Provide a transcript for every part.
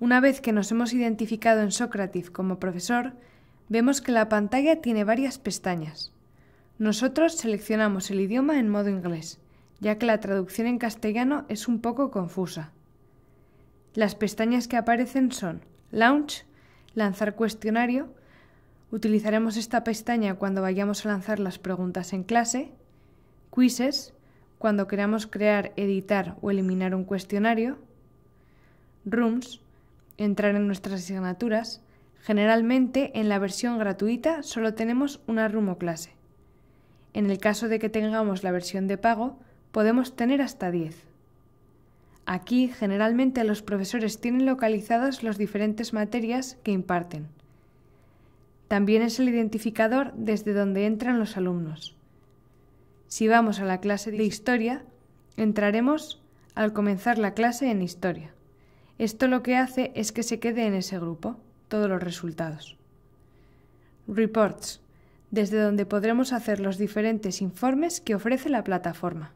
Una vez que nos hemos identificado en Socrative como profesor, vemos que la pantalla tiene varias pestañas. Nosotros seleccionamos el idioma en modo inglés, ya que la traducción en castellano es un poco confusa. Las pestañas que aparecen son Launch, Lanzar cuestionario, utilizaremos esta pestaña cuando vayamos a lanzar las preguntas en clase, Quizzes, cuando queramos crear, editar o eliminar un cuestionario, Rooms, entrar en nuestras asignaturas, generalmente en la versión gratuita solo tenemos una rumo clase. En el caso de que tengamos la versión de pago, podemos tener hasta 10. Aquí generalmente los profesores tienen localizadas las diferentes materias que imparten. También es el identificador desde donde entran los alumnos. Si vamos a la clase de historia, entraremos al comenzar la clase en historia. Esto lo que hace es que se quede en ese grupo todos los resultados. Reports, desde donde podremos hacer los diferentes informes que ofrece la plataforma.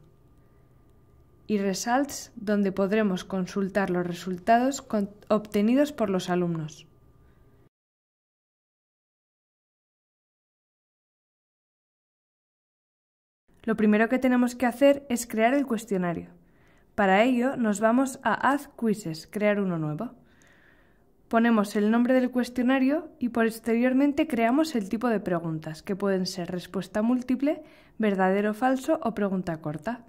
Y Results, donde podremos consultar los resultados obtenidos por los alumnos. Lo primero que tenemos que hacer es crear el cuestionario. Para ello nos vamos a Add Quizzes, crear uno nuevo. Ponemos el nombre del cuestionario y posteriormente creamos el tipo de preguntas, que pueden ser respuesta múltiple, verdadero o falso o pregunta corta.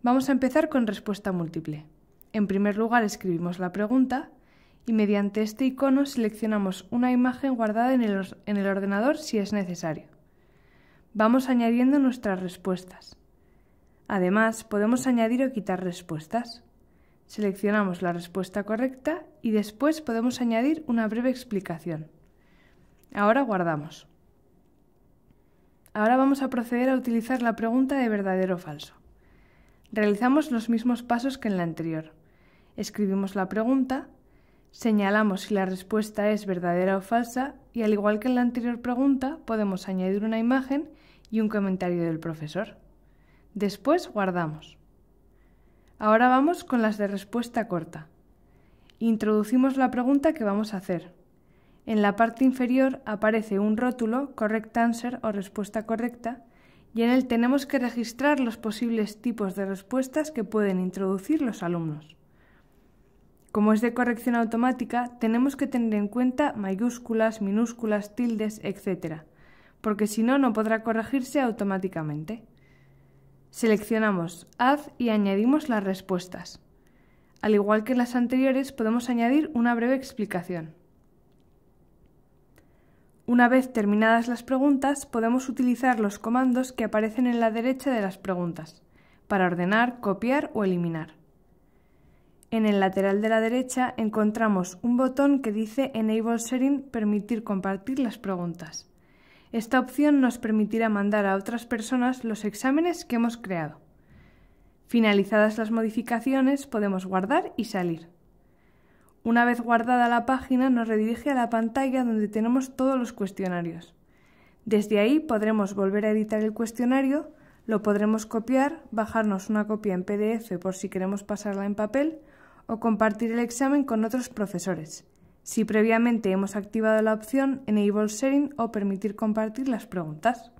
Vamos a empezar con respuesta múltiple. En primer lugar escribimos la pregunta y mediante este icono seleccionamos una imagen guardada en el ordenador si es necesario. Vamos añadiendo nuestras respuestas. Además, podemos añadir o quitar respuestas. Seleccionamos la respuesta correcta y después podemos añadir una breve explicación. Ahora guardamos. Ahora vamos a proceder a utilizar la pregunta de verdadero o falso. Realizamos los mismos pasos que en la anterior. Escribimos la pregunta, señalamos si la respuesta es verdadera o falsa y al igual que en la anterior pregunta podemos añadir una imagen y un comentario del profesor. Después guardamos. Ahora vamos con las de respuesta corta. Introducimos la pregunta que vamos a hacer. En la parte inferior aparece un rótulo Correct Answer o respuesta correcta y en él tenemos que registrar los posibles tipos de respuestas que pueden introducir los alumnos. Como es de corrección automática, tenemos que tener en cuenta mayúsculas, minúsculas, tildes, etc., porque si no, no podrá corregirse automáticamente. Seleccionamos Add y añadimos las respuestas. Al igual que en las anteriores, podemos añadir una breve explicación. Una vez terminadas las preguntas, podemos utilizar los comandos que aparecen en la derecha de las preguntas para ordenar, copiar o eliminar. En el lateral de la derecha encontramos un botón que dice Enable Sharing, permitir compartir las preguntas. Esta opción nos permitirá mandar a otras personas los exámenes que hemos creado. Finalizadas las modificaciones, podemos guardar y salir. Una vez guardada la página, nos redirige a la pantalla donde tenemos todos los cuestionarios. Desde ahí podremos volver a editar el cuestionario, lo podremos copiar, bajarnos una copia en PDF por si queremos pasarla en papel o compartir el examen con otros profesores si previamente hemos activado la opción Enable Sharing o Permitir compartir las preguntas.